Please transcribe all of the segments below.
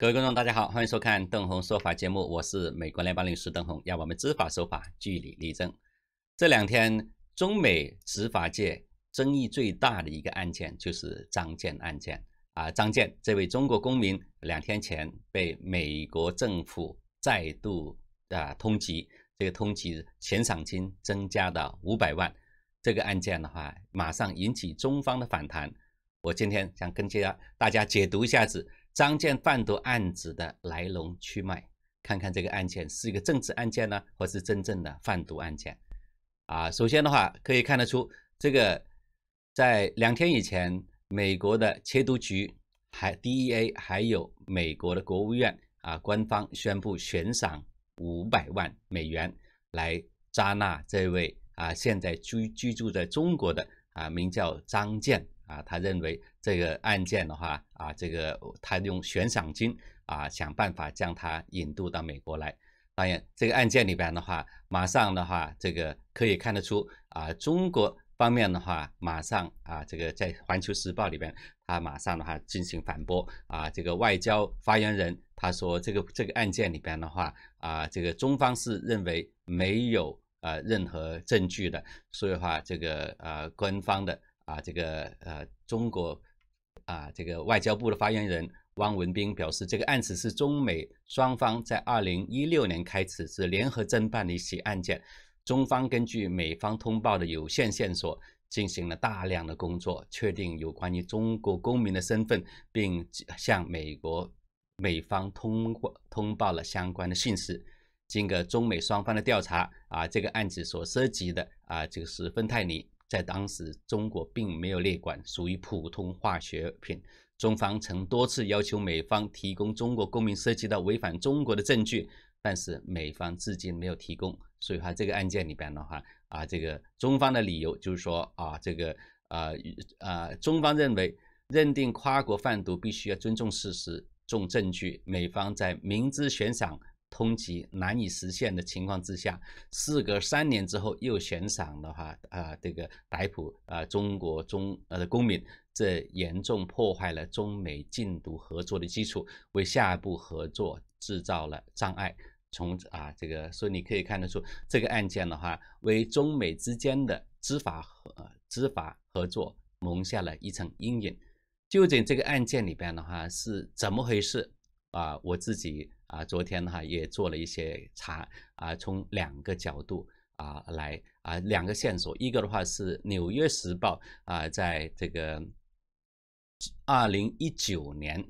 各位观众，大家好，欢迎收看邓红说法节目，我是美国联邦律师邓红，让我们知法守法，据理力争。这两天，中美执法界争议最大的一个案件就是张建案件啊，张建这位中国公民两天前被美国政府再度啊通缉，这个通缉悬赏金增加到五百万，这个案件的话，马上引起中方的反弹。我今天想跟家大家解读一下子。张建贩毒案子的来龙去脉，看看这个案件是一个政治案件呢，或是真正的贩毒案件？啊，首先的话，可以看得出，这个在两天以前，美国的切毒局还 DEA 还有美国的国务院啊，官方宣布悬赏五百万美元来扎纳这位啊，现在居居住在中国的啊，名叫张建。啊，他认为这个案件的话，啊，这个他用悬赏金啊，想办法将他引渡到美国来。当然，这个案件里边的话，马上的话，这个可以看得出啊，中国方面的话，马上啊，这个在《环球时报》里边，他马上的话进行反驳啊。这个外交发言人他说，这个这个案件里边的话啊，这个中方是认为没有啊任何证据的，所以话这个啊官方的。啊，这个呃，中国啊，这个外交部的发言人汪文斌表示，这个案子是中美双方在二零一六年开始是联合侦办的一起案件。中方根据美方通报的有限线索，进行了大量的工作，确定有关于中国公民的身份，并向美国美方通过通报了相关的信息。经过中美双方的调查，啊，这个案子所涉及的啊，就是芬太尼。在当时，中国并没有列管，属于普通化学品。中方曾多次要求美方提供中国公民涉及到违反中国的证据，但是美方至今没有提供。所以，哈，这个案件里边的话，啊，这个中方的理由就是说，啊，这个，呃，呃，中方认为，认定跨国贩毒必须要尊重事实、重证据。美方在明知悬赏。通缉难以实现的情况之下，事隔三年之后又悬赏的话，啊，这个逮捕啊，中国中呃公民，这严重破坏了中美禁毒合作的基础，为下一步合作制造了障碍。从啊这个，所以你可以看得出，这个案件的话，为中美之间的执法合执法合作蒙下了一层阴影。究竟这个案件里边的话是怎么回事？啊，我自己。啊，昨天哈也做了一些查啊，从两个角度啊来啊，两个线索，一个的话是《纽约时报》啊，在这个二零一九年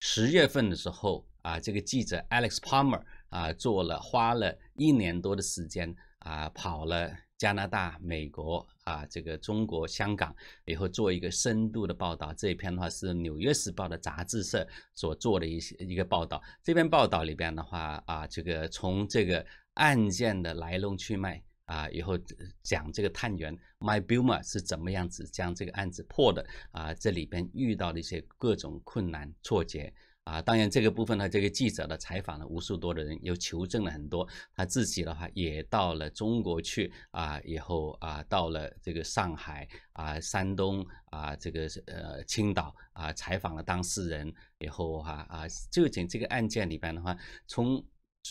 十月份的时候啊，这个记者 Alex Palmer 啊做了，花了一年多的时间啊跑了。加拿大、美国啊，这个中国香港以后做一个深度的报道。这一篇的话是《纽约时报》的杂志社所做的一些一个报道。这篇报道里边的话啊，这个从这个案件的来龙去脉啊，以后讲这个探员 My b u m r 是怎么样子将这个案子破的啊，这里边遇到的一些各种困难挫折啊，当然这个部分呢，这个记者呢采访了无数多的人，又求证了很多。他自己的话也到了中国去啊，以后啊到了这个上海啊、山东啊、这个呃青岛啊，采访了当事人，以后哈啊，究竟这个案件里边的话，从。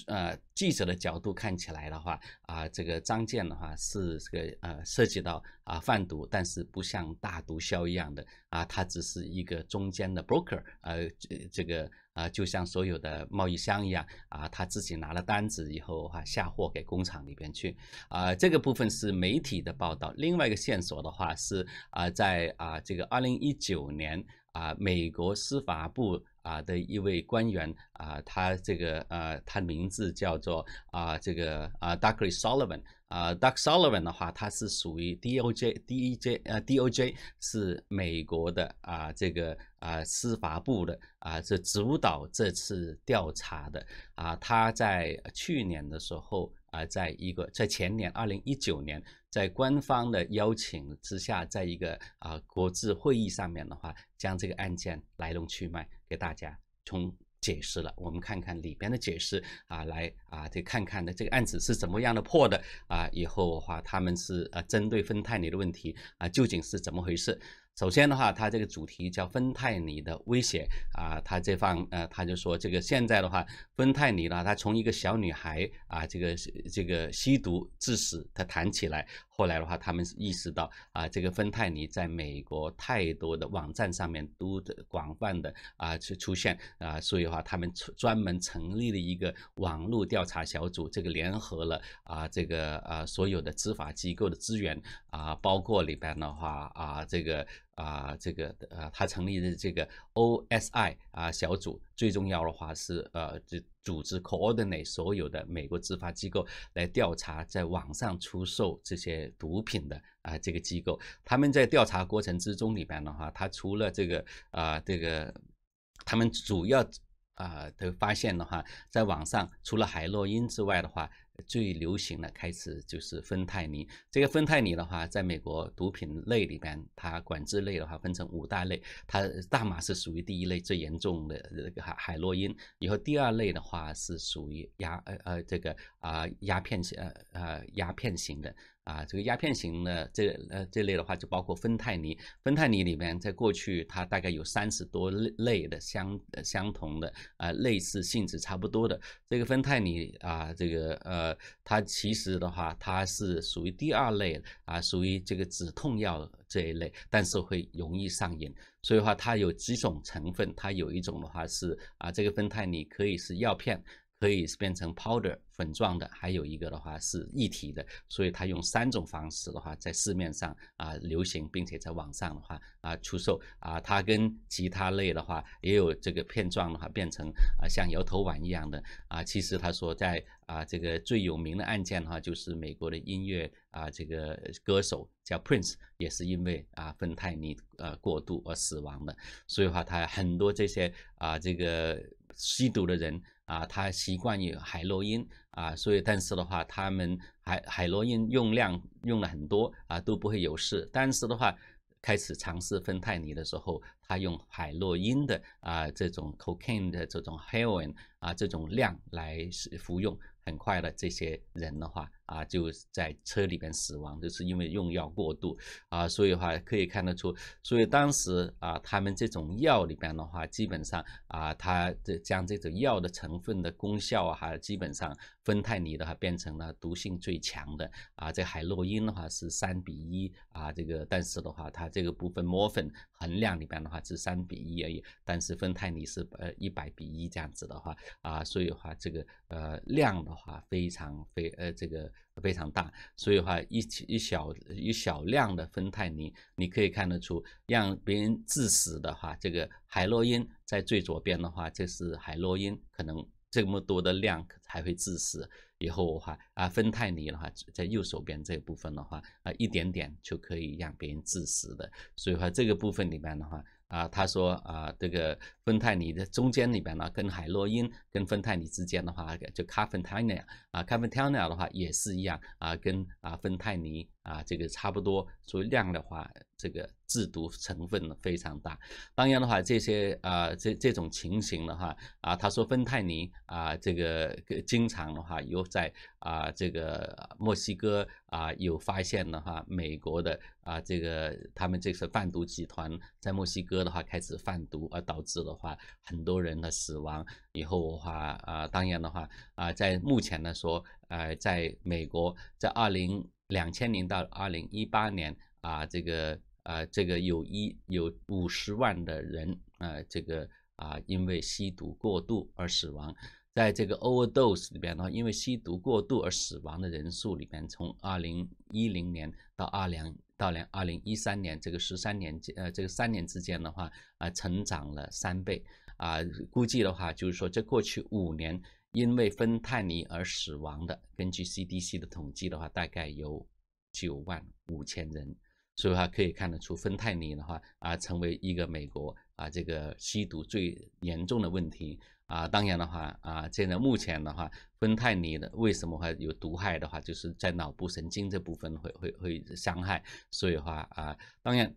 呃，记者的角度看起来的话，啊，这个张建的话是这个呃，涉及到啊贩毒，但是不像大毒枭一样的啊，他只是一个中间的 broker，呃，这个啊，就像所有的贸易商一样啊，他自己拿了单子以后哈、下货给工厂里边去，啊，这个部分是媒体的报道。另外一个线索的话是啊，在啊这个2019年啊，美国司法部。啊，的一位官员啊，他这个啊，他名字叫做啊，这个啊 d u c k l y Sullivan 啊，Duck Sullivan 的话，他是属于 DOJ d e j 呃 DOJ 是美国的啊，这个啊司法部的啊，是主导这次调查的啊，他在去年的时候啊，在一个在前年二零一九年。在官方的邀请之下，在一个啊国际会议上面的话，将这个案件来龙去脉给大家从解释了。我们看看里边的解释啊，来啊，这看看呢这个案子是怎么样的破的啊？以后的话，他们是呃针对分太尼的问题啊，究竟是怎么回事？首先的话，他这个主题叫芬太尼的威胁啊，他这方呃，他就说这个现在的话，芬太尼呢，他从一个小女孩啊，这个这个吸毒致死，他谈起来，后来的话，他们意识到啊，这个芬太尼在美国太多的网站上面都广泛的啊去出现啊，所以话他们专门成立了一个网络调查小组，这个联合了啊这个啊所有的执法机构的资源啊，包括里边的话啊这个。啊，这个呃，他成立的这个 OSI 啊小组，最重要的话是呃，这组织 coordinate 所有的美国执法机构来调查在网上出售这些毒品的啊这个机构。他们在调查过程之中里边的话，他除了这个啊这个，他们主要啊的发现的话，在网上除了海洛因之外的话。最流行的开始就是芬太尼。这个芬太尼的话，在美国毒品类里边，它管制类的话分成五大类，它大麻是属于第一类最严重的，海海洛因。以后第二类的话是属于鸦呃呃这个啊鸦片型呃啊鸦片型的。啊，这个鸦片型的这呃这类的话，就包括芬太尼。芬太尼里面，在过去它大概有三十多类的相呃相同的啊类似性质差不多的。这个芬太尼啊，这个呃，它其实的话，它是属于第二类啊，属于这个止痛药这一类，但是会容易上瘾。所以话，它有几种成分，它有一种的话是啊，这个芬太尼可以是药片。可以是变成 powder 粉状的，还有一个的话是一体的，所以它用三种方式的话在市面上啊流行，并且在网上的话啊出售啊，它跟其他类的话也有这个片状的话变成啊像摇头丸一样的啊。其实他说在啊这个最有名的案件的话就是美国的音乐啊这个歌手叫 Prince，也是因为啊芬太尼呃过度而死亡的，所以话他很多这些啊这个吸毒的人。啊，他习惯于海洛因啊，所以但是的话，他们海海洛因用量用了很多啊，都不会有事。但是的话，开始尝试芬太尼的时候，他用海洛因的啊这种 cocaine 的这种 heroin 啊这种量来服用，很快的这些人的话。啊，就在车里边死亡，就是因为用药过度啊，所以话可以看得出，所以当时啊，他们这种药里边的话，基本上啊，它这将这种药的成分的功效啊，哈，基本上芬太尼的话变成了毒性最强的啊，这海洛因的话是三比一啊，这个但是的话，它这个部分摩粉含量里边的话是三比一而已，但是芬太尼是呃一百比一这样子的话啊，所以话这个呃量的话非常非呃这个。非常大，所以话一一小一小量的芬太尼，你可以看得出，让别人致死的话，这个海洛因在最左边的话，这是海洛因可能这么多的量还会致死。以后话啊芬太尼的话，在右手边这部分的话，啊一点点就可以让别人致死的，所以话这个部分里面的话。啊，他说啊，这个芬太尼的中间里边呢，跟海洛因跟芬太尼之间的话，就卡芬太 l 啊，卡芬太 l 的话也是一样啊，跟啊芬太尼啊这个差不多，所以量的话。这个制毒成分非常大，当然的话，这些啊，这这种情形的话啊，他说芬太尼啊，这个经常的话有在啊，这个墨西哥啊有发现的话，美国的啊，这个他们这次贩毒集团在墨西哥的话开始贩毒，而导致的话很多人的死亡以后的话啊，当然的话啊，在目前来说呃，在美国在二零两千年到二零一八年。啊，这个啊，这个有一有五十万的人啊，这个啊，因为吸毒过度而死亡，在这个 overdose 里边的话，因为吸毒过度而死亡的人数里边，从二零一零年到二零到年二零一三年，这个十三年呃这个三年之间的话啊，成长了三倍啊，估计的话就是说，在过去五年因为芬太尼而死亡的，根据 CDC 的统计的话，大概有九万五千人。所以的话，可以看得出芬太尼的话啊，成为一个美国啊这个吸毒最严重的问题啊。当然的话啊，现在目前的话，芬太尼的为什么会有毒害的话，就是在脑部神经这部分会会会伤害。所以话啊，当然。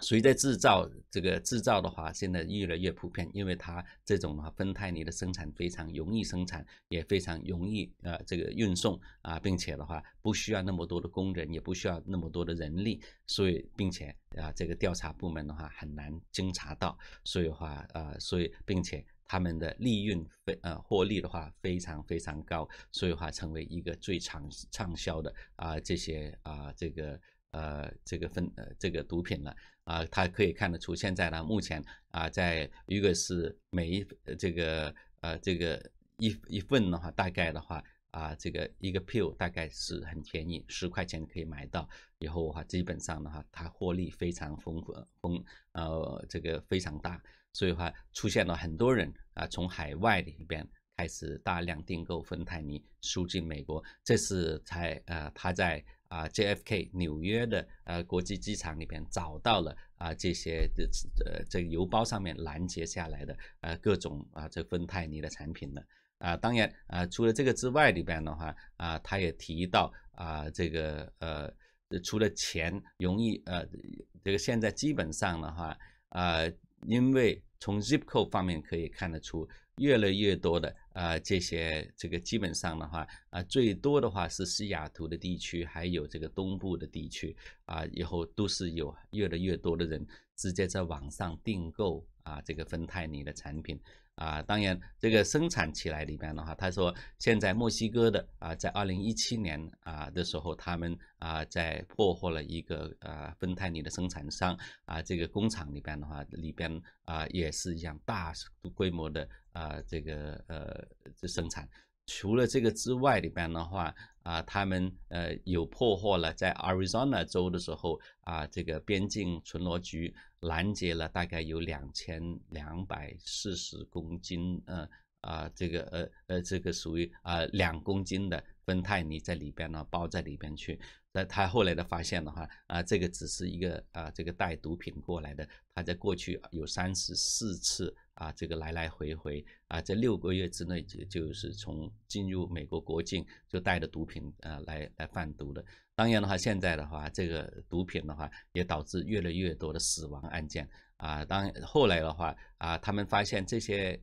所以，在制造这个制造的话，现在越来越普遍，因为它这种的话芬太尼的生产非常容易生产，也非常容易啊这个运送啊，并且的话不需要那么多的工人，也不需要那么多的人力，所以并且啊这个调查部门的话很难侦查到，所以话啊所以并且他们的利润非呃获利的话非常非常高，所以话成为一个最畅畅销的啊这些啊这个。呃，这个分呃，这个毒品了啊，它可以看得出，现在呢，目前啊，在一个是每一这个呃，这个一一份的话，大概的话啊，这个一个 pill 大概是很便宜，十块钱可以买到，以后的话基本上的话，它获利非常丰富丰呃，这个非常大，所以话出现了很多人啊，从海外里边。开始大量订购芬太尼输进美国，这是才呃他在啊 JFK 纽约的呃国际机场里边找到了啊这些这呃这个邮包上面拦截下来的呃各种啊这芬太尼的产品的。啊当然啊除了这个之外里边的话啊他也提到啊这个呃除了钱容易呃这个现在基本上的话啊因为从 zip code 方面可以看得出越来越多的。啊，这些这个基本上的话，啊，最多的话是西雅图的地区，还有这个东部的地区，啊，以后都是有越来越多的人直接在网上订购啊，这个芬太尼的产品。啊，当然，这个生产起来里边的话，他说现在墨西哥的啊，在二零一七年啊的时候，他们啊在破获了一个啊芬太尼的生产商啊，这个工厂里边的话，里边啊也是一样大规模的啊这个呃生产。除了这个之外，里边的话啊，他们呃有破获了，在 Arizona 州的时候啊，这个边境巡逻局拦截了大概有两千两百四十公斤，呃啊这个呃呃这个属于啊两公斤的芬太尼在里边呢，包在里边去。那他后来的发现的话啊，这个只是一个啊这个带毒品过来的，他在过去有三十四次。啊，这个来来回回啊，这六个月之内，就就是从进入美国国境就带着毒品啊来来贩毒的。当然的话，现在的话，这个毒品的话，也导致越来越多的死亡案件啊。当后来的话啊，他们发现这些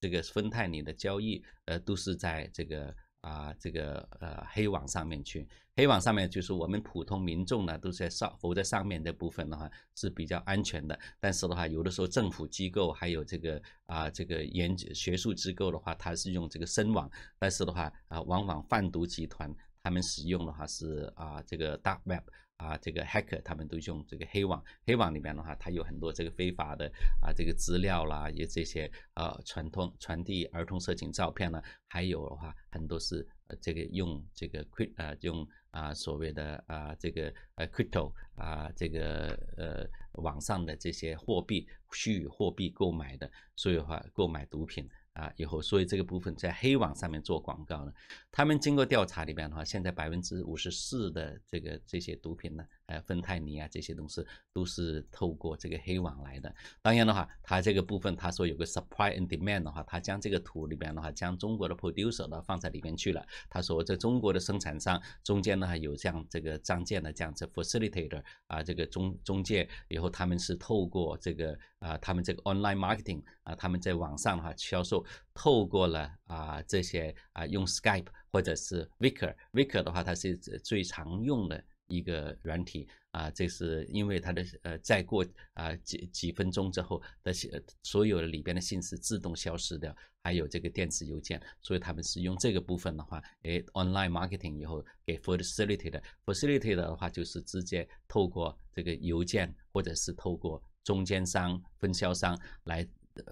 这个芬太尼的交易，呃，都是在这个啊这个呃黑网上面去。黑网上面就是我们普通民众呢都在上，浮在上面的部分的话是比较安全的。但是的话，有的时候政府机构还有这个啊这个研学术机构的话，它是用这个深网。但是的话啊，往往贩毒集团他们使用的话是啊这个 dark web 啊这个 hacker 他们都用这个黑网。黑网里面的话，它有很多这个非法的啊这个资料啦，有这些呃传通传递儿童色情照片呢，还有的话很多是。这个用这个呃用啊所谓的啊这个呃 crypto 啊这个呃网上的这些货币虚拟货币购买的，所以话购买毒品啊以后，所以这个部分在黑网上面做广告呢。他们经过调查里面的话，现在百分之五十四的这个这些毒品呢。呃芬太尼啊，这些东西都是透过这个黑网来的。当然的话，它这个部分它说有个 supply and demand 的话，它将这个图里边的话，将中国的 producer 呢放在里面去了。他说在中国的生产商中间呢，有这样这个张建的这样子 facilitator 啊，这个中中介，以后他们是透过这个啊，他们这个 online marketing 啊，他们在网上的话销售，透过了啊这些啊用 Skype 或者是 v i k e r v i k e r 的话它是最常用的。一个软体啊，这是因为它的呃，再过啊几几分钟之后，的所有的里边的信息自动消失掉，还有这个电子邮件，所以他们是用这个部分的话，哎，online marketing 以后给 f a c i l i t a t e f a c i l i t a t e 的话，就是直接透过这个邮件或者是透过中间商分销商来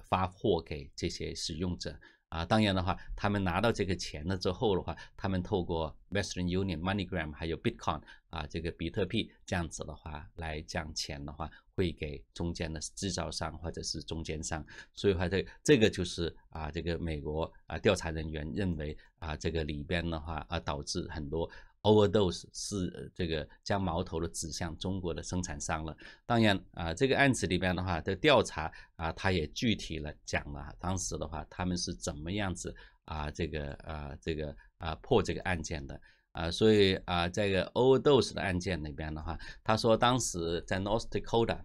发货给这些使用者。啊，当然的话，他们拿到这个钱了之后的话，他们透过 Western Union、MoneyGram，还有 Bitcoin，啊，这个比特币这样子的话来将钱的话，会给中间的制造商或者是中间商。所以话这这个就是啊，这个美国啊调查人员认为啊，这个里边的话啊导致很多。Overdose 是这个将矛头的指向中国的生产商了。当然啊，这个案子里边的话的调查啊，他也具体了讲了，当时的话他们是怎么样子啊，这个啊，这个啊破这个案件的啊。所以啊，这个 Overdose 的案件里边的话，他说当时在 North Dakota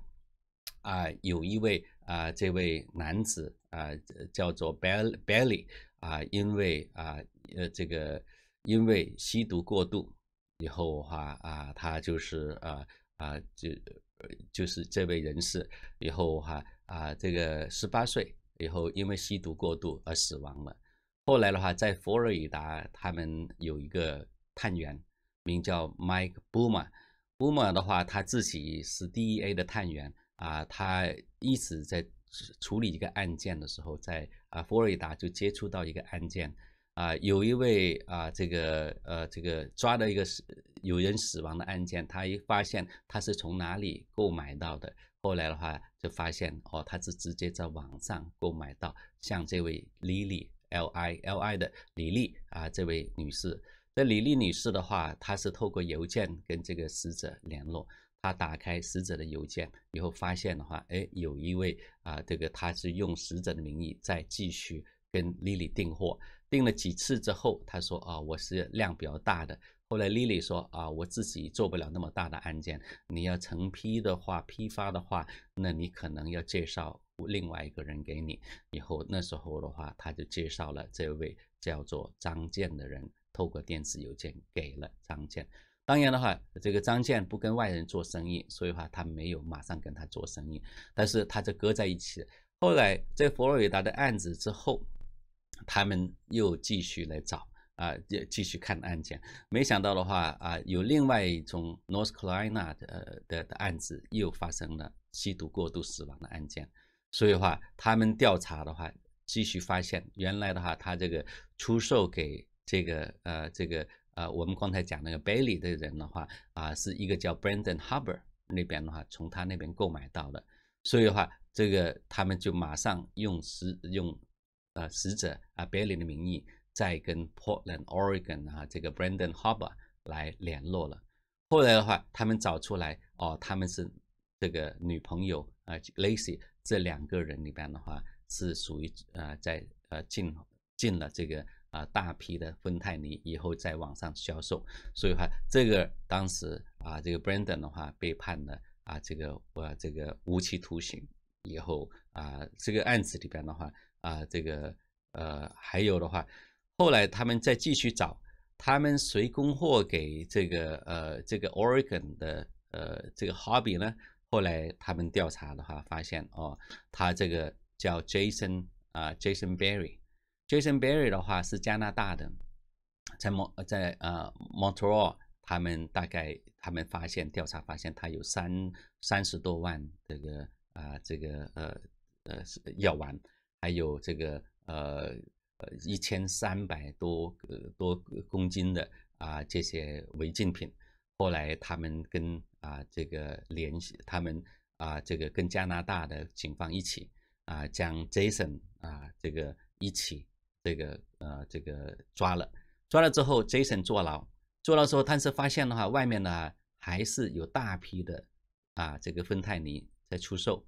啊，有一位啊这位男子啊叫做 b e l l Belly 啊，因为啊呃这个。因为吸毒过度，以后的话啊，他就是啊啊，就就是这位人士，以后哈啊，这个十八岁以后因为吸毒过度而死亡了。后来的话，在佛罗里达，他们有一个探员，名叫 Mike Boomer。Boomer 的话，他自己是 DEA 的探员啊，他一直在处理一个案件的时候，在啊佛罗里达就接触到一个案件。啊，有一位啊，这个呃，这个抓到一个死有人死亡的案件，他一发现他是从哪里购买到的，后来的话就发现哦，他是直接在网上购买到，像这位 l i L y L I L I 的李丽啊，这位女士，那李丽女士的话，她是透过邮件跟这个死者联络，她打开死者的邮件以后发现的话，哎，有一位啊，这个她是用死者的名义在继续。跟 Lily 订货，订了几次之后，他说啊，我是量比较大的。后来 Lily 说啊，我自己做不了那么大的案件，你要成批的话，批发的话，那你可能要介绍另外一个人给你。以后那时候的话，他就介绍了这位叫做张建的人，透过电子邮件给了张建。当然的话，这个张建不跟外人做生意，所以话他没有马上跟他做生意，但是他就搁在一起。后来在佛罗里达的案子之后。他们又继续来找啊，也继续看案件。没想到的话啊，有另外一种 North Carolina 的的案子又发生了吸毒过度死亡的案件。所以话，他们调查的话，继续发现原来的话，他这个出售给这个呃这个呃，我们刚才讲那个 Bailey 的人的话啊，是一个叫 Brandon h u b e r 那边的话，从他那边购买到的。所以的话，这个他们就马上用十用。呃，使者啊，Billy 的名义在跟 Portland, Oregon 啊，这个 Brandon h u b e r 来联络了。后来的话，他们找出来哦，他们是这个女朋友啊，Lacy 这两个人里边的话，是属于呃，在呃进进了这个啊大批的芬太尼以后在网上销售。所以话，这个当时啊，这个 Brandon 的话被判了啊，这个呃这个无期徒刑以后啊，这个案子里边的话。啊，这个呃，还有的话，后来他们再继续找，他们谁供货给这个呃这个 Oregon 的呃这个 Hobby 呢？后来他们调查的话，发现哦，他这个叫 Jason 啊，Jason b e r r y j a s o n b e r r y 的话是加拿大的，在蒙在呃 Montreal，他们大概他们发现调查发现他有三三十多万这个啊这个呃呃药丸。还有这个呃，呃一千三百多多公斤的啊这些违禁品，后来他们跟啊这个联系，他们啊这个跟加拿大的警方一起啊将 Jason 啊这个一起这个呃这个抓了，抓了之后 Jason 坐牢，坐牢之后但是发现的话，外面呢还是有大批的啊这个芬太尼在出售，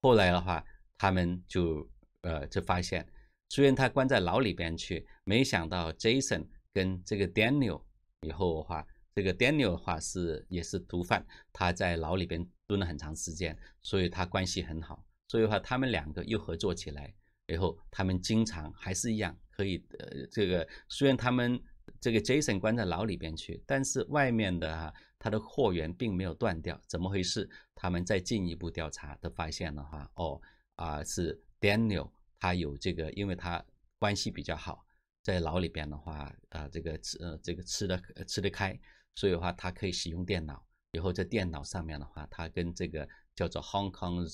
后来的话他们就。呃，就发现，虽然他关在牢里边去，没想到 Jason 跟这个 Daniel 以后的话，这个 Daniel 的话是也是毒贩，他在牢里边蹲了很长时间，所以他关系很好，所以的话他们两个又合作起来，以后他们经常还是一样可以。呃，这个虽然他们这个 Jason 关在牢里边去，但是外面的哈，他的货源并没有断掉，怎么回事？他们再进一步调查，都发现了哈，哦啊是。Daniel 他有这个，因为他关系比较好，在牢里边的话，啊，这个吃，呃这个吃的吃得开，所以的话，他可以使用电脑。以后在电脑上面的话，他跟这个叫做 Hong Kong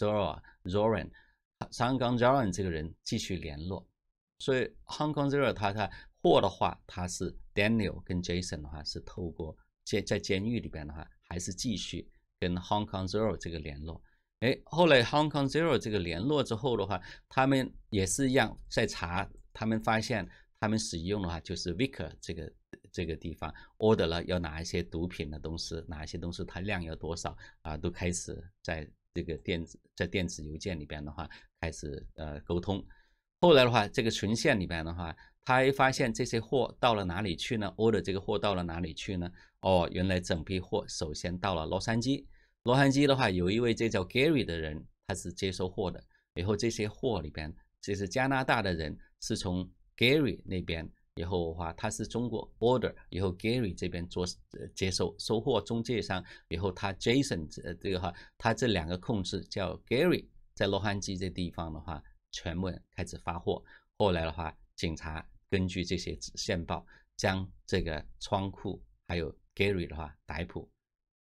Zoran，香港 Zoran 这个人继续联络。所以 Hong Kong z o r a 他他货的话，他是 Daniel 跟 Jason 的话是透过在在监狱里边的话，还是继续跟 Hong Kong z o r a 这个联络。哎，后来 Hong Kong Zero 这个联络之后的话，他们也是一样在查，他们发现他们使用的话就是 Vicar 这个这个地方 o r d e r 了要拿一些毒品的东西，拿一些东西它量有多少啊，都开始在这个电子在电子邮件里边的话开始呃沟通。后来的话，这个存线里边的话，他还发现这些货到了哪里去呢？o r d e r 这个货到了哪里去呢？哦，原来整批货首先到了洛杉矶。罗汉矶的话，有一位这叫 Gary 的人，他是接收货的。以后这些货里边，这是加拿大的人，是从 Gary 那边。以后的话，他是中国 order，以后 Gary 这边做接收收货中介商。以后他 Jason 这个话，他这两个控制叫 Gary，在洛杉矶这地方的话，全部开始发货。后来的话，警察根据这些线报，将这个仓库还有 Gary 的话逮捕。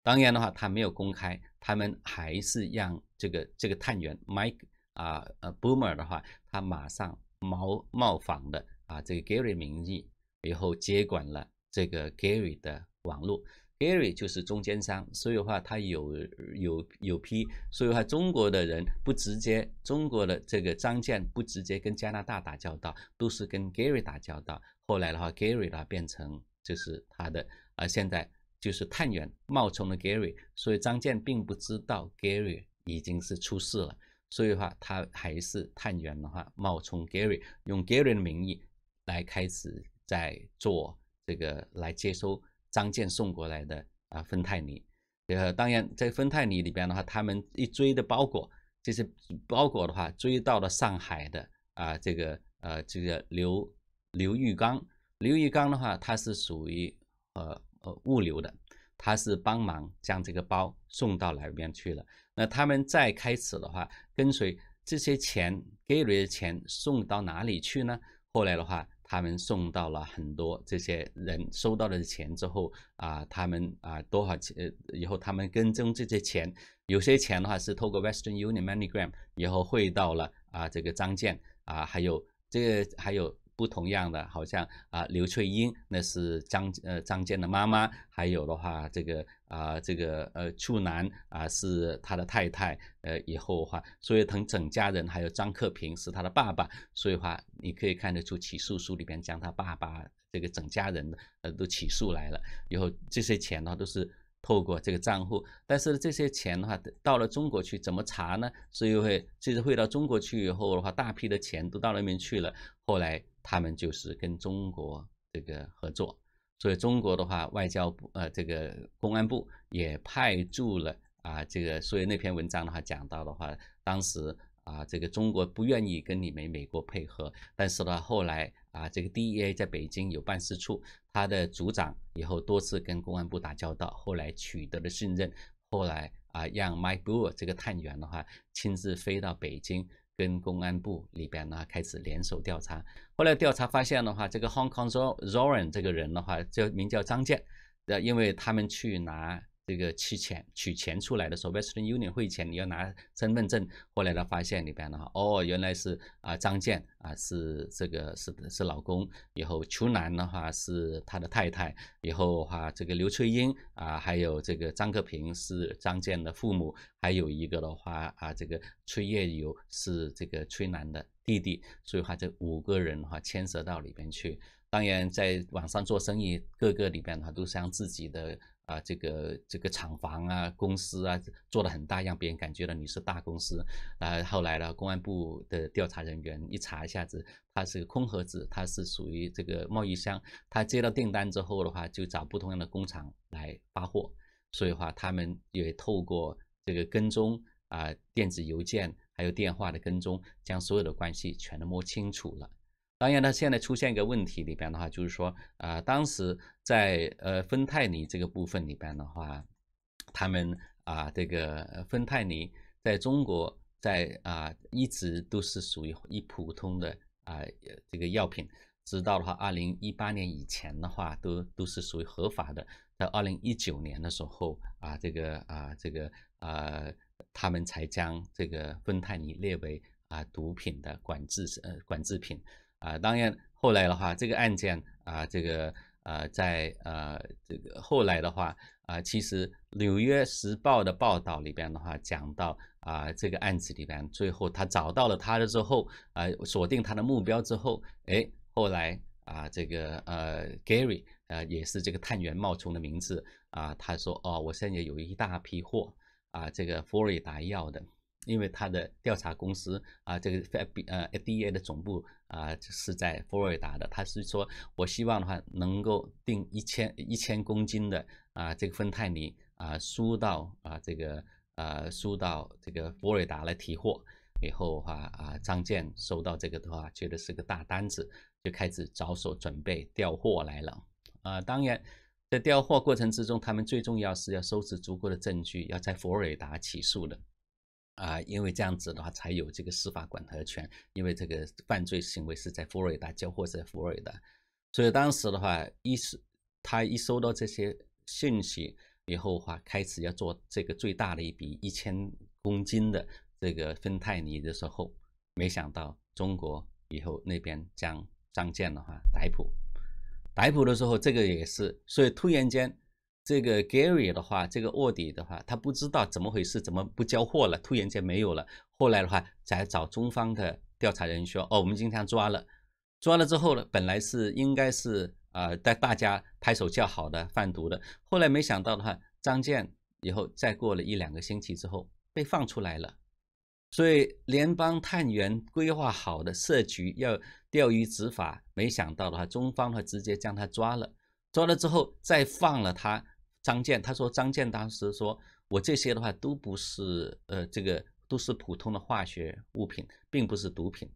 当然的话，他没有公开，他们还是让这个这个探员 Mike 啊呃 Boomer 的话，他马上冒冒仿的啊这个 Gary 名义，然后接管了这个 Gary 的网络。Gary 就是中间商，所以的话他有有有批，所以的话中国的人不直接，中国的这个张建不直接跟加拿大打交道，都是跟 Gary 打交道。后来的话，Gary 呢变成就是他的，而现在。就是探员冒充了 Gary，所以张健并不知道 Gary 已经是出事了，所以话他还是探员的话，冒充 Gary，用 Gary 的名义来开始在做这个来接收张健送过来的啊芬太尼。呃，当然在芬太尼里边的话，他们一追的包裹，这些包裹的话追到了上海的啊这个呃这个刘刘玉刚，刘玉刚的话他是属于呃。呃，物流的，他是帮忙将这个包送到那边去了。那他们再开始的话，跟随这些钱给来的钱送到哪里去呢？后来的话，他们送到了很多这些人收到的钱之后啊，他们啊多少钱？以后他们跟踪这些钱，有些钱的话是透过 Western Union MoneyGram，以后汇到了啊这个张建啊，还有这个还有。不同样的，好像啊，刘翠英那是张呃张建的妈妈，还有的话这个啊这个呃处男啊是他的太太，呃以后的话，所以从整家人还有张克平是他的爸爸，所以话你可以看得出起诉书里边将他爸爸这个整家人呃都起诉来了，以后这些钱呢都是。透过这个账户，但是这些钱的话到了中国去怎么查呢？所以会就是会到中国去以后的话，大批的钱都到那边去了。后来他们就是跟中国这个合作，所以中国的话，外交部呃这个公安部也派驻了啊这个。所以那篇文章的话讲到的话，当时。啊，这个中国不愿意跟你们美国配合，但是呢，后来啊，这个 DEA 在北京有办事处，他的组长以后多次跟公安部打交道，后来取得了信任，后来啊，让 Michael 这个探员的话亲自飞到北京，跟公安部里边呢开始联手调查，后来调查发现的话，这个 Hong Kong Zoran 这个人的话，就名叫张建，呃，因为他们去拿。这个取钱取钱出来的时候，Western Union 汇钱，你要拿身份证。后来他发现里边的话，哦，原来是啊张建啊是这个是是老公，以后邱楠的话是他的太太，以后话这个刘翠英啊还有这个张克平是张建的父母，还有一个的话啊这个崔业友是这个崔楠的弟弟，所以话这五个人的话牵涉到里边去。当然在网上做生意，各个里边的话都像自己的。啊，这个这个厂房啊，公司啊，做的很大，让别人感觉到你是大公司。啊，后来呢，公安部的调查人员一查，一下子他是空盒子，他是属于这个贸易商。他接到订单之后的话，就找不同样的工厂来发货。所以话，他们也透过这个跟踪啊，电子邮件还有电话的跟踪，将所有的关系全都摸清楚了。当然呢，现在出现一个问题里边的话，就是说啊，当时在呃芬太尼这个部分里边的话，他们啊这个芬太尼在中国在啊一直都是属于一普通的啊这个药品，直到的话二零一八年以前的话都都是属于合法的。到二零一九年的时候啊，这个啊这个啊他们才将这个芬太尼列为啊毒品的管制呃管制品。啊，当然，后来的话，这个案件啊，这个啊，在啊，这个后来的话啊，其实《纽约时报》的报道里边的话讲到啊，这个案子里边，最后他找到了他了之后，啊，锁定他的目标之后，哎，后来啊，这个呃，Gary 啊，也是这个探员冒充的名字啊，他说哦，我现在有一大批货啊，这个佛瑞达要的。因为他的调查公司啊，这个 f b 呃 FDA 的总部啊是在佛罗里达的。他是说，我希望的话能够订一千一千公斤的啊这个芬太尼啊输到啊这个啊输到这个佛罗里达来提货。以后的话啊张建收到这个的话，觉得是个大单子，就开始着手准备调货来了。啊，当然在调货过程之中，他们最重要是要收集足够的证据，要在佛罗里达起诉的。啊，因为这样子的话才有这个司法管辖权，因为这个犯罪行为是在佛罗里达交货在佛罗里达，所以当时的话，一是他一收到这些信息以后，话开始要做这个最大的一笔一千公斤的这个芬太尼的时候，没想到中国以后那边将张建的话逮捕，逮捕的时候这个也是，所以突然间。这个 Gary 的话，这个卧底的话，他不知道怎么回事，怎么不交货了？突然间没有了。后来的话，才找中方的调查人员说：“哦，我们今天抓了，抓了之后呢，本来是应该是啊，带大家拍手叫好的贩毒的。后来没想到的话，张建以后再过了一两个星期之后被放出来了。所以联邦探员规划好的设局要钓鱼执法，没想到的话，中方的话直接将他抓了，抓了之后再放了他。”张建他说：“张建当时说我这些的话都不是，呃，这个都是普通的化学物品，并不是毒品，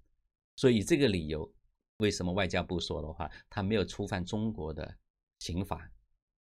所以这个理由，为什么外交部说的话，他没有触犯中国的刑法，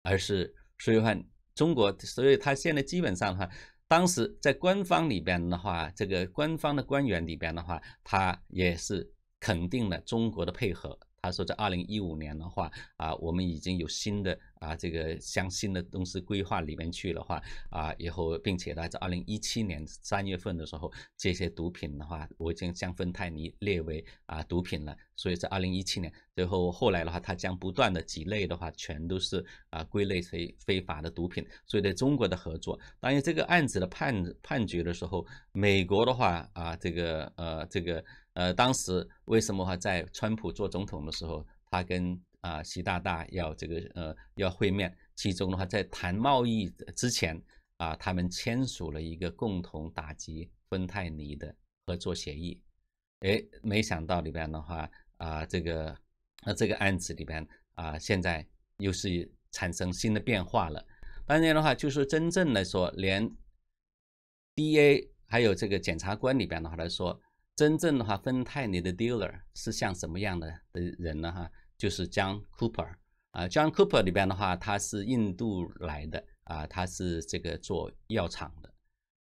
而是所以话中国，所以他现在基本上的话，当时在官方里边的话，这个官方的官员里边的话，他也是肯定了中国的配合。”他说，在二零一五年的话啊，我们已经有新的啊，这个向新的东西规划里面去的话啊，以后，并且呢，在二零一七年三月份的时候，这些毒品的话，我已经将芬太尼列为啊毒品了。所以在二零一七年，最后后来的话，他将不断的几类的话，全都是啊归类成非法的毒品。所以在中国的合作，当然这个案子的判判决的时候，美国的话啊，这个呃，这个。呃，当时为什么话在川普做总统的时候，他跟啊习大大要这个呃要会面，其中的话在谈贸易之前啊，他们签署了一个共同打击芬太尼的合作协议。哎，没想到里边的话啊这个，那这个案子里边啊，现在又是产生新的变化了。当然的话，就是真正来说，连 D A 还有这个检察官里边的话来说。真正的话，芬太尼的 dealer 是像什么样的的人呢？哈，就是 John Cooper 啊。John Cooper 里边的话，他是印度来的啊，他是这个做药厂的，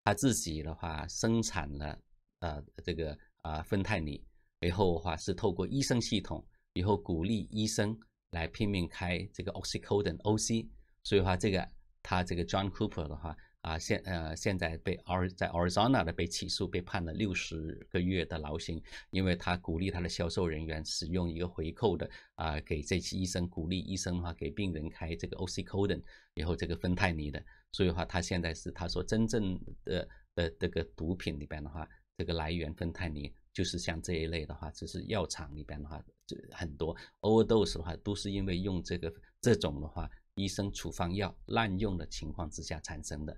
他自己的话生产了呃这个啊芬太尼，以后的话是透过医生系统，以后鼓励医生来拼命开这个 oxycodone（OC），所以话这个他这个 John Cooper 的话。啊，现呃现在被在 Arizona 的被起诉，被判了六十个月的劳刑，因为他鼓励他的销售人员使用一个回扣的啊，给这些医生鼓励医生的话，给病人开这个 o c c o d e n 以后这个芬太尼的，所以话他现在是他说真正的的这个毒品里边的话，这个来源芬太尼就是像这一类的话，就是药厂里边的话就很多 o d o s e 的话都是因为用这个这种的话医生处方药滥用的情况之下产生的。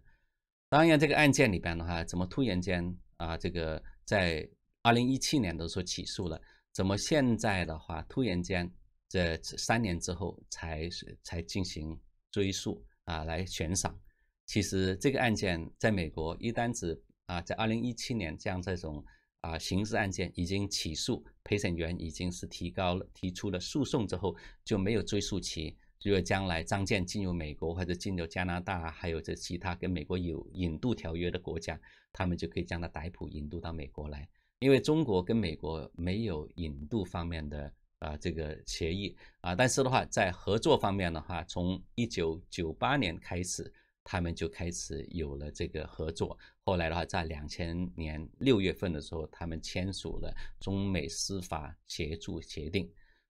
当然，这个案件里边的话，怎么突然间啊？这个在二零一七年的时候起诉了，怎么现在的话突然间这三年之后才才进行追诉啊？来悬赏。其实这个案件在美国，一单子啊，在二零一七年这样这种啊刑事案件已经起诉，陪审员已经是提高了提出了诉讼之后，就没有追诉期。如果将来张建进入美国或者进入加拿大，还有这其他跟美国有引渡条约的国家，他们就可以将他逮捕引渡到美国来。因为中国跟美国没有引渡方面的啊这个协议啊，但是的话，在合作方面的话，从一九九八年开始，他们就开始有了这个合作。后来的话，在两千年六月份的时候，他们签署了中美司法协助协定。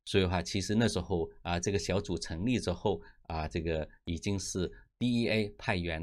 所以话，其实那时候啊，这个小组成立之后啊，这个已经是 DEA 派员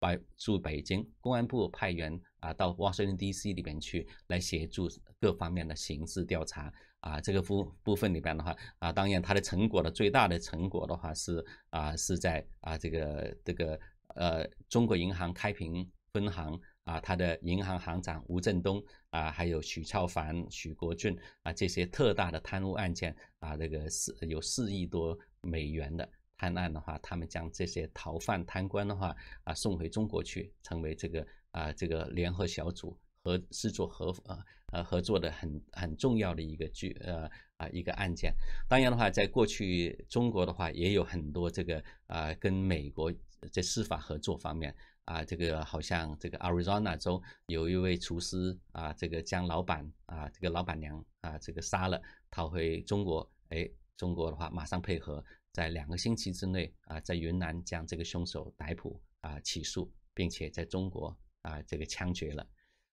把驻北京，公安部派员啊到 Washington DC 里面去来协助各方面的刑事调查啊。这个部部分里边的话啊，当然它的成果的最大的成果的话是啊，是在啊这个这个呃中国银行开平分行。啊，他的银行行长吴振东啊，还有许超凡、许国俊啊，这些特大的贪污案件啊，这个四有四亿多美元的贪案的话，他们将这些逃犯贪官的话啊送回中国去，成为这个啊这个联合小组合是做合呃呃合作的很很重要的一个剧呃啊一个案件。当然的话，在过去中国的话也有很多这个啊跟美国在司法合作方面。啊，这个好像这个 Arizona 州有一位厨师啊，这个将老板啊，这个老板娘啊，这个杀了逃回中国。哎，中国的话马上配合，在两个星期之内啊，在云南将这个凶手逮捕啊起诉，并且在中国啊这个枪决了。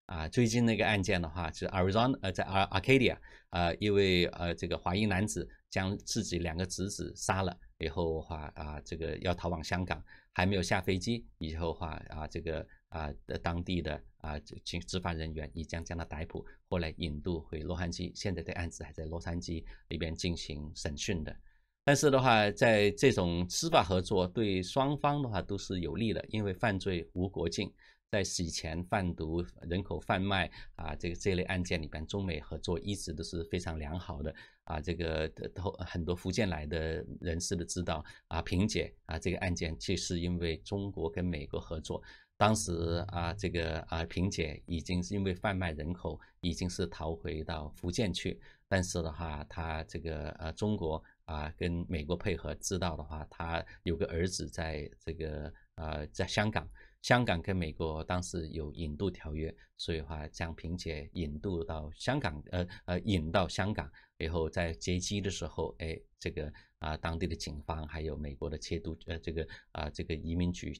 啊，最近那个案件的话，是 Arizona 呃在阿阿 d i 亚啊，一位呃这个华裔男子将自己两个侄子杀了。以后的话啊，这个要逃往香港，还没有下飞机。以后的话啊，这个啊，当地的啊，执执法人员已经将他逮捕，后来引渡回洛杉矶。现在的案子还在洛杉矶里边进行审讯的。但是的话，在这种司法合作对双方的话都是有利的，因为犯罪无国境，在洗钱、贩毒、人口贩卖啊，这个这类案件里边，中美合作一直都是非常良好的。啊，这个都很多福建来的人士都知道啊，萍姐啊，这个案件就是因为中国跟美国合作，当时啊，这个啊萍姐已经是因为贩卖人口，已经是逃回到福建去，但是的话，她这个呃中国啊跟美国配合，知道的话，她有个儿子在这个呃在香港。香港跟美国当时有引渡条约，所以话将萍姐引渡到香港，呃呃引到香港，然后在劫机的时候，哎这个啊当地的警方还有美国的切毒呃这个啊这个移民局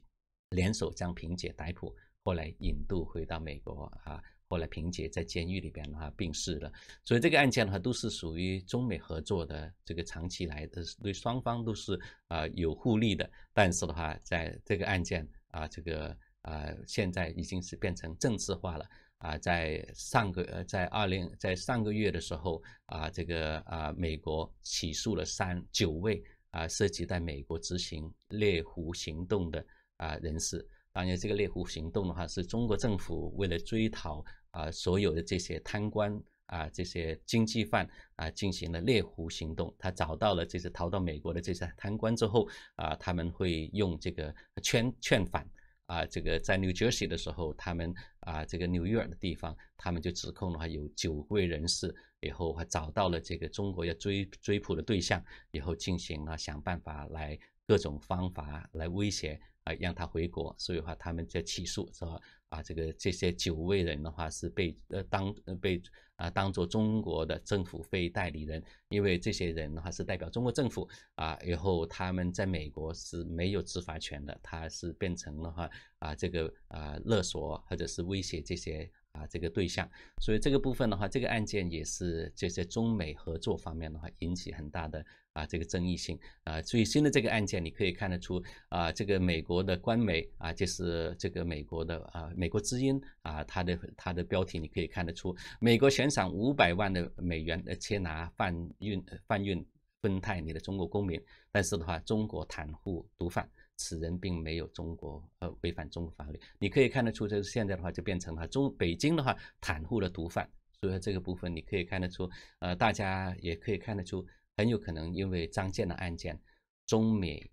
联手将萍姐逮捕，后来引渡回到美国啊，后来萍姐在监狱里边的话病逝了，所以这个案件的话都是属于中美合作的这个长期来的是对双方都是啊有互利的，但是的话在这个案件。啊，这个啊，现在已经是变成政治化了啊！在上个呃，在二零在上个月的时候啊，这个啊，美国起诉了三九位啊，涉及在美国执行猎狐行动的啊人士。当然，这个猎狐行动的话，是中国政府为了追逃啊，所有的这些贪官。啊，这些经济犯啊，进行了猎狐行动。他找到了这些逃到美国的这些贪官之后啊，他们会用这个劝劝返啊。这个在 New Jersey 的时候，他们啊，这个纽约尔的地方，他们就指控的话有九位人士。以后还找到了这个中国要追追捕的对象，以后进行了想办法来各种方法来威胁啊，让他回国。所以话他们在起诉是吧？把这个这些九位人的话是被呃当被啊当做中国的政府非代理人，因为这些人的话是代表中国政府啊，以后他们在美国是没有执法权的，他是变成了话啊这个啊勒索或者是威胁这些啊这个对象，所以这个部分的话，这个案件也是这些中美合作方面的话引起很大的。啊，这个争议性啊，最新的这个案件，你可以看得出啊，这个美国的官媒啊，就是这个美国的啊，美国之音啊，它的它的标题你可以看得出，美国悬赏五百万的美元呃，切拿贩运贩运芬太尼的中国公民，但是的话，中国袒护毒贩，此人并没有中国呃违反中国法律，你可以看得出，就是现在的话就变成了中北京的话袒护了毒贩，所以这个部分你可以看得出，呃，大家也可以看得出。很有可能因为张建的案件，中美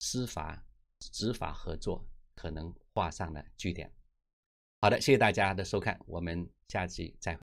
司法执法合作可能画上了句点。好的，谢谢大家的收看，我们下期再会。